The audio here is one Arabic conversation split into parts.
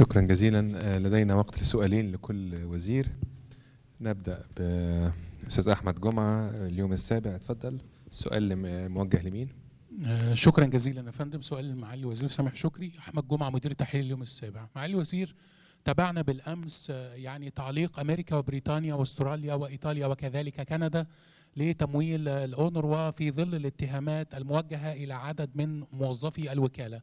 شكرا جزيلا آه، لدينا وقت لسؤالين لكل وزير نبدا باستاذ احمد جمعه آه، اليوم السابع اتفضل السؤال موجه لمين آه، شكرا جزيلا يا فندم سؤال معالي الوزير سامح شكري احمد جمعه مدير تحرير اليوم السابع معالي الوزير تابعنا بالامس يعني تعليق امريكا وبريطانيا واستراليا وايطاليا وكذلك كندا لتمويل الاونروا في ظل الاتهامات الموجهه الى عدد من موظفي الوكاله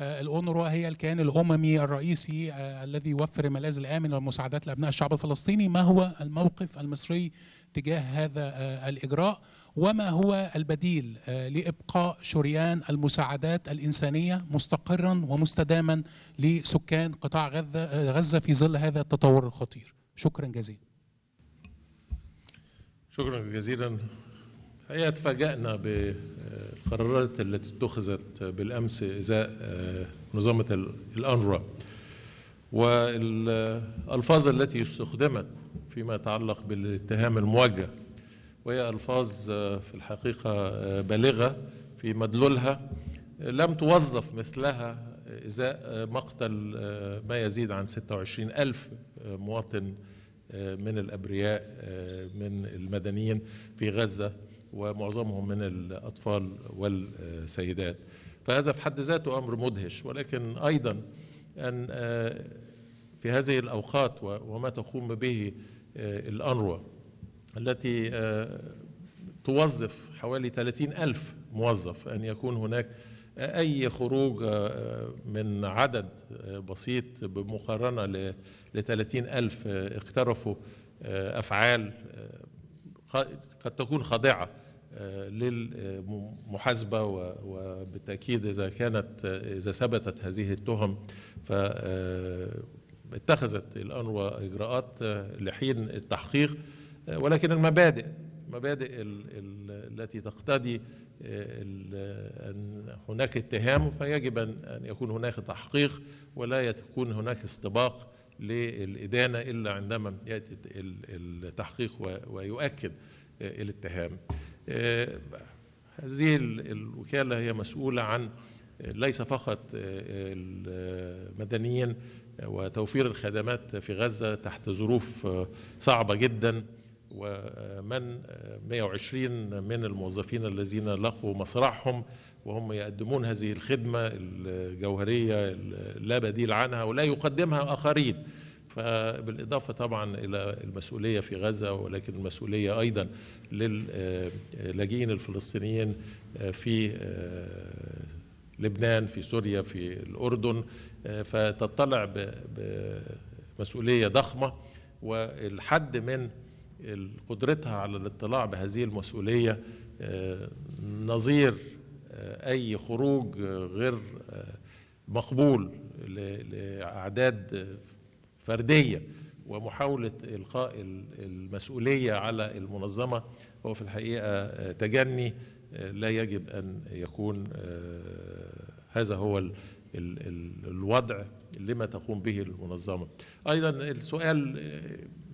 آه، الاونروا هي الكيان الاممي الرئيسي آه، الذي يوفر الملاذ الامن والمساعدات لابناء الشعب الفلسطيني ما هو الموقف المصري تجاه هذا آه، الاجراء وما هو البديل لابقاء شريان المساعدات الانسانيه مستقرا ومستداما لسكان قطاع غزه غزه في ظل هذا التطور الخطير شكرا جزيلا شكرا جزيلا الحقيقه تفاجأنا ب القرارات التي اتخذت بالأمس إزاء آه، منظمة الأنروا والألفاظ التي استخدمت فيما يتعلق بالاتهام الموجه وهي ألفاظ آه، في الحقيقة آه، بالغة في مدلولها لم توظف مثلها إزاء مقتل ما يزيد عن 26 ألف مواطن من الأبرياء من المدنيين في غزة ومعظمهم من الأطفال والسيدات فهذا في حد ذاته أمر مدهش ولكن أيضا أن آه، في هذه الأوقات وما تقوم به آه، الأنروة التي آه، توظف حوالي 30 ألف موظف أن يكون هناك أي خروج من عدد بسيط بمقارنة ل 30 ألف اقترفوا أفعال قد تكون خاضعة آه، للمحاسبة وبالتأكيد إذا كانت آه، إذا ثبتت هذه التهم ف آه، اتخذت الأنوى إجراءات لحين التحقيق ولكن المبادئ مبادئ التي تقتضي أن هناك اتهام فيجب أن يكون هناك تحقيق ولا يكون هناك استباق للإدانة إلا عندما يأتي التحقيق ويؤكد الاتهام آه، هذه الوكالة هي مسؤولة عن ليس فقط آه، المدنيين آه، وتوفير الخدمات في غزة تحت ظروف صعبة جداً ومن 120 آه، من الموظفين الذين لقوا مسرحهم وهم يقدمون هذه الخدمة الجوهرية لا بديل عنها ولا يقدمها آخرين فبالإضافة طبعا إلى المسؤولية في غزة ولكن المسؤولية أيضا للاجئين الفلسطينيين آه، في آه، لبنان في سوريا في الأردن فتطلع بمسؤولية ضخمة والحد من قدرتها على الاطلاع بهذه المسؤولية آه، نظير آه، أي خروج آه، غير مقبول لأعداد فردية ومحاولة إلقاء المسؤولية على المنظمة هو في الحقيقة تجني لا يجب أن يكون هذا هو الوضع لما تقوم به المنظمة أيضا السؤال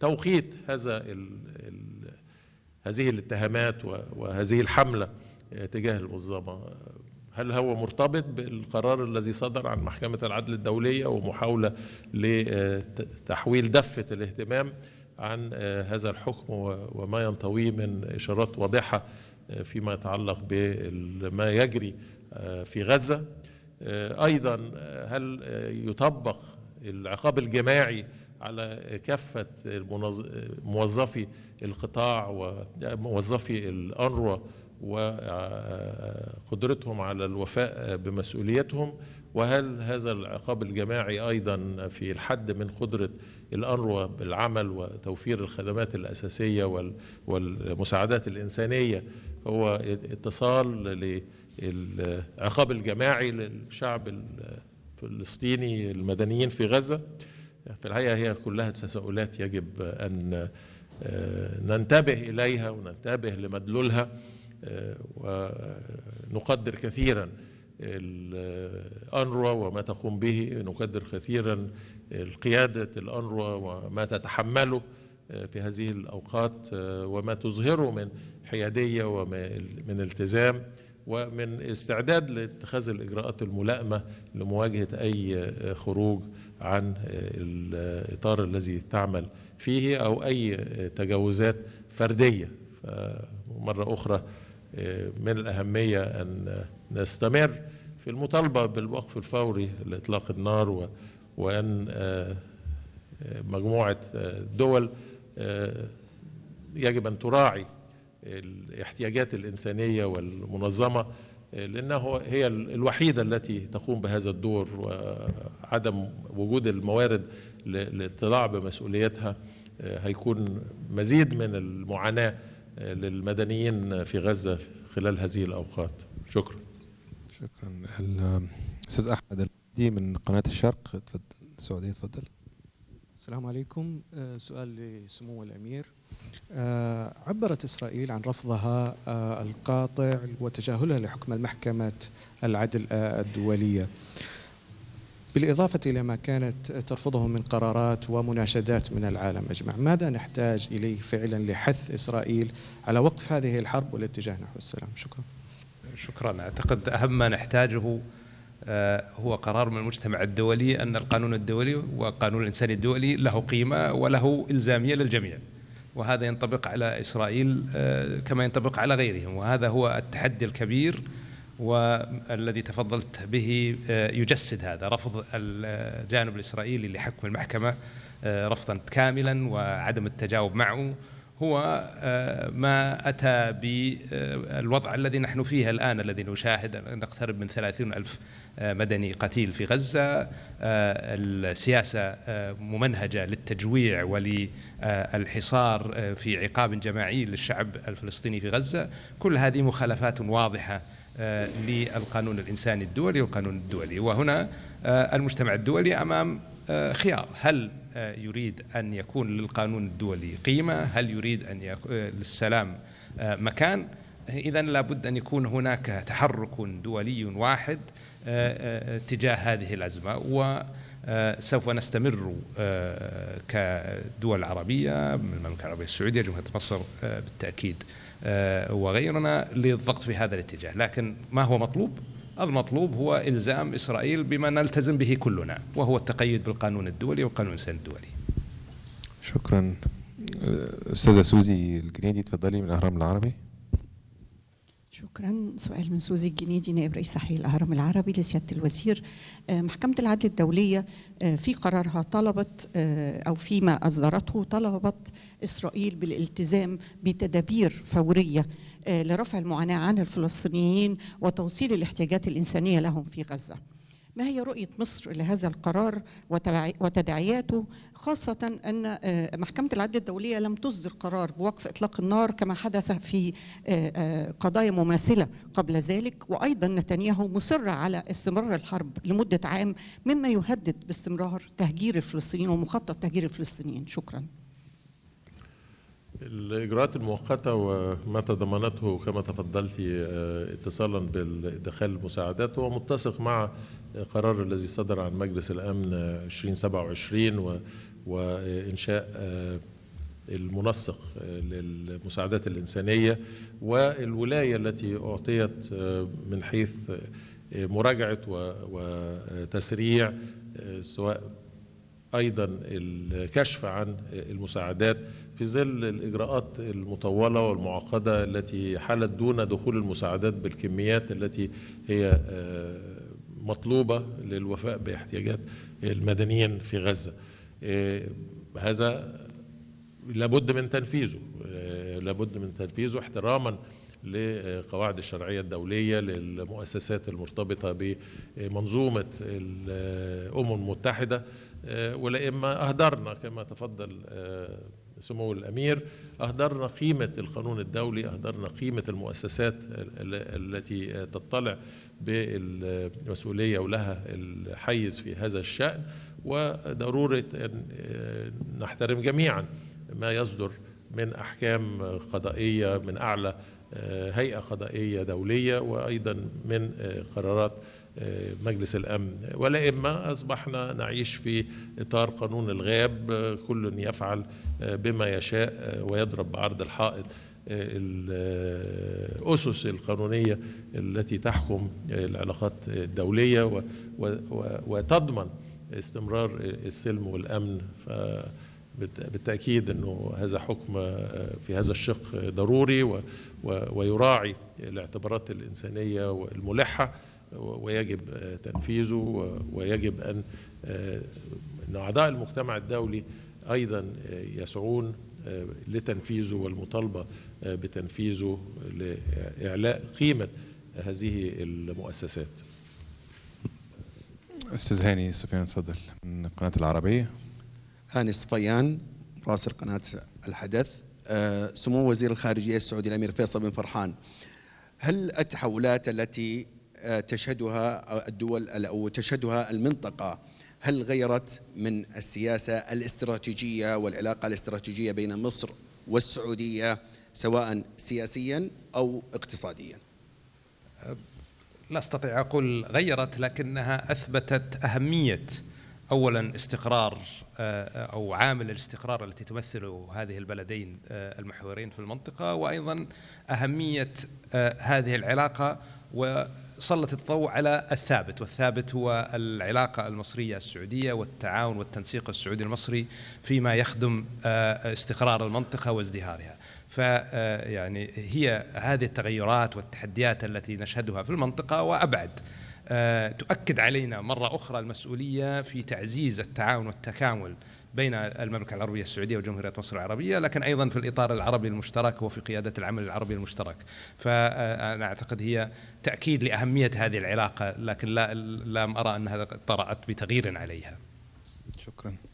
توقيت هذا الـ الـ هذه الاتهامات وهذه الحملة تجاه المنظمة هل هو مرتبط بالقرار الذي صدر عن محكمة العدل الدولية ومحاولة لتحويل دفة الاهتمام عن هذا الحكم وما ينطويه من إشارات واضحة فيما يتعلق بما يجري في غزة أيضا هل يطبق العقاب الجماعي على كافة موظفي القطاع وموظفي الأنروا وقدرتهم آه، على الوفاء بمسؤوليتهم وهل هذا العقاب الجماعي أيضا في الحد من قدرة الأنروا بالعمل وتوفير الخدمات الأساسية والمساعدات الإنسانية هو اتصال للعقاب الجماعي للشعب الفلسطيني المدنيين في غزة في الحقيقة هي كلها تساؤلات يجب أن آه، ننتبه إليها وننتبه لمدلولها آه، ونقدر كثيرا الأنروا وما تقوم به نقدر كثيرا قيادة الأنروا وما تتحمله آه، في هذه الأوقات وما تظهره من حيادية ومن التزام ومن استعداد لاتخاذ الإجراءات الملائمة لمواجهة أي خروج عن الإطار الذي تعمل فيه أو أي تجاوزات فردية مرة أخرى من الأهمية أن نستمر في المطالبة بالوقف الفوري لإطلاق النار وأن مجموعة دول آه، يجب أن تراعي الاحتياجات الإنسانية والمنظمة آه، لأنه هي الوحيدة التي تقوم بهذا الدور وعدم وجود الموارد للاطلاع بمسؤوليتها آه، هيكون مزيد من المعاناة آه، للمدنيين في غزة خلال هذه الأوقات شكرا شكرا الأستاذ أحمد من قناة الشرق السعودية تفضل السلام عليكم آه، سؤال لسمو الأمير آه، عبرت إسرائيل عن رفضها آه، القاطع وتجاهلها لحكم المحكمة العدل الدولية بالإضافة إلى ما كانت ترفضه من قرارات ومناشدات من العالم أجمع ماذا نحتاج إليه فعلا لحث إسرائيل على وقف هذه الحرب والاتجاه نحو السلام شكرا شكرا أعتقد أهم ما نحتاجه آه، هو قرار من المجتمع الدولي أن القانون الدولي وقانون الإنساني الدولي له قيمة وله إلزامية للجميع وهذا ينطبق على إسرائيل آه، كما ينطبق على غيرهم وهذا هو التحدي الكبير والذي تفضلت به آه، يجسد هذا رفض الجانب الإسرائيلي لحكم المحكمة رفضا كاملا وعدم التجاوب معه هو آه، ما أتى بالوضع الذي نحن فيه الآن الذي نشاهد نقترب من ثلاثين ألف آه، مدني قتيل في غزة آه، السياسة ممنهجة للتجويع وللحصار في عقاب جماعي للشعب الفلسطيني في غزة كل هذه مخالفات واضحة للقانون الإنساني الدولي والقانون الدولي وهنا المجتمع الدولي أمام آه، خيار هل آه، يريد أن يكون للقانون الدولي قيمة هل يريد أن يكون آه، للسلام مكان إذا لابد أن يكون هناك تحرك دولي واحد تجاه هذه الأزمة و سوف نستمر كدول عربية من المملكة العربية السعودية جمهورية مصر بالتأكيد وغيرنا للضغط في هذا الاتجاه لكن ما هو مطلوب المطلوب هو إلزام إسرائيل بما نلتزم به كلنا وهو التقيد بالقانون الدولي والقانون الإنساني الدولي شكرا أستاذة سوزي الجنيدي تفضلي من أهرام العربي شكرا سؤال من سوزي الجنيدي نائب رئيس تحرير الهرم العربي لسياده الوزير آه، محكمه العدل الدوليه آه، في قرارها طلبت آه، او فيما اصدرته طلبت اسرائيل بالالتزام بتدابير فوريه لرفع المعاناه عن الفلسطينيين وتوصيل الاحتياجات الانسانيه لهم في غزه ما هي رؤية مصر لهذا القرار وتداعياته خاصة أن آه، محكمة العدل الدولية لم تصدر قرار بوقف إطلاق النار كما حدث في آه، آه، قضايا مماثلة قبل ذلك وأيضا نتنياهو مصر على استمرار الحرب لمدة عام مما يهدد باستمرار تهجير الفلسطينيين ومخطط تهجير الفلسطينيين شكراً الإجراءات المؤقتة وما تضمنته كما تفضلت آه، اتصالا بإدخال المساعدات هو متسق مع قرار الذي صدر عن مجلس الأمن 2027 وإنشاء آه، المنسق للمساعدات الإنسانية والولاية التي أعطيت آه، من حيث مراجعة وتسريع سواء ايضا الكشف عن المساعدات في ظل الاجراءات المطوله والمعقده التي حلت دون دخول المساعدات بالكميات التي هي آه، مطلوبه للوفاء باحتياجات المدنيين في غزه. آه، هذا لابد من تنفيذه آه، لابد من تنفيذه احتراما لقواعد الشرعية الدولية للمؤسسات المرتبطة بمنظومة الأمم المتحدة آه، ولا إما أهدرنا كما تفضل آه، سمو الأمير أهدرنا قيمة القانون الدولي أهدرنا قيمة المؤسسات التي تطلع بالمسؤولية ولها الحيز في هذا الشأن وضرورة أن آه، نحترم جميعا ما يصدر من أحكام قضائية من أعلى هيئة قضائية دولية وأيضا من قرارات مجلس الامن ولا اما اصبحنا نعيش في اطار قانون الغاب كل يفعل آه، بما يشاء آه، ويضرب بعرض الحائط آه، الاسس القانونيه التي تحكم العلاقات الدوليه وتضمن استمرار السلم والامن بالتاكيد انه هذا حكم في هذا الشق ضروري ويراعي الاعتبارات الانسانيه الملحه ويجب آه، تنفيذه ويجب آه، أن أعضاء المجتمع الدولي أيضا آه، يسعون لتنفيذه والمطالبة بتنفيذه لإعلاء قيمة هذه المؤسسات أستاذ هاني سفيان تفضل من قناة العربية هاني صفيان رأس قناة الحدث سمو وزير الخارجية السعودي الأمير فيصل بن فرحان هل التحولات التي آه، تشهدها آه، الدول أو تشهدها المنطقة هل غيرت من السياسة الاستراتيجية والعلاقة الاستراتيجية بين مصر والسعودية سواء سياسيا أو اقتصاديا أه، لا أستطيع أقول غيرت لكنها أثبتت أهمية اولا استقرار او عامل الاستقرار التي تمثله هذه البلدين المحورين في المنطقه وايضا اهميه هذه العلاقه و سلط الضوء على الثابت والثابت هو العلاقة المصرية السعودية والتعاون والتنسيق السعودي المصري فيما يخدم آه، استقرار المنطقة وازدهارها آه، يعني هي هذه التغيرات والتحديات التي نشهدها في المنطقة وأبعد آه، تؤكد علينا مرة أخرى المسؤولية في تعزيز التعاون والتكامل بين المملكة العربية السعودية وجمهورية مصر العربية لكن أيضا في الإطار العربي المشترك وفي قيادة العمل العربي المشترك فأنا آه، أعتقد هي تأكيد لأهمية هذه العلاقة لكن لا لم أرى أن هذا طرأت بتغيير عليها شكرا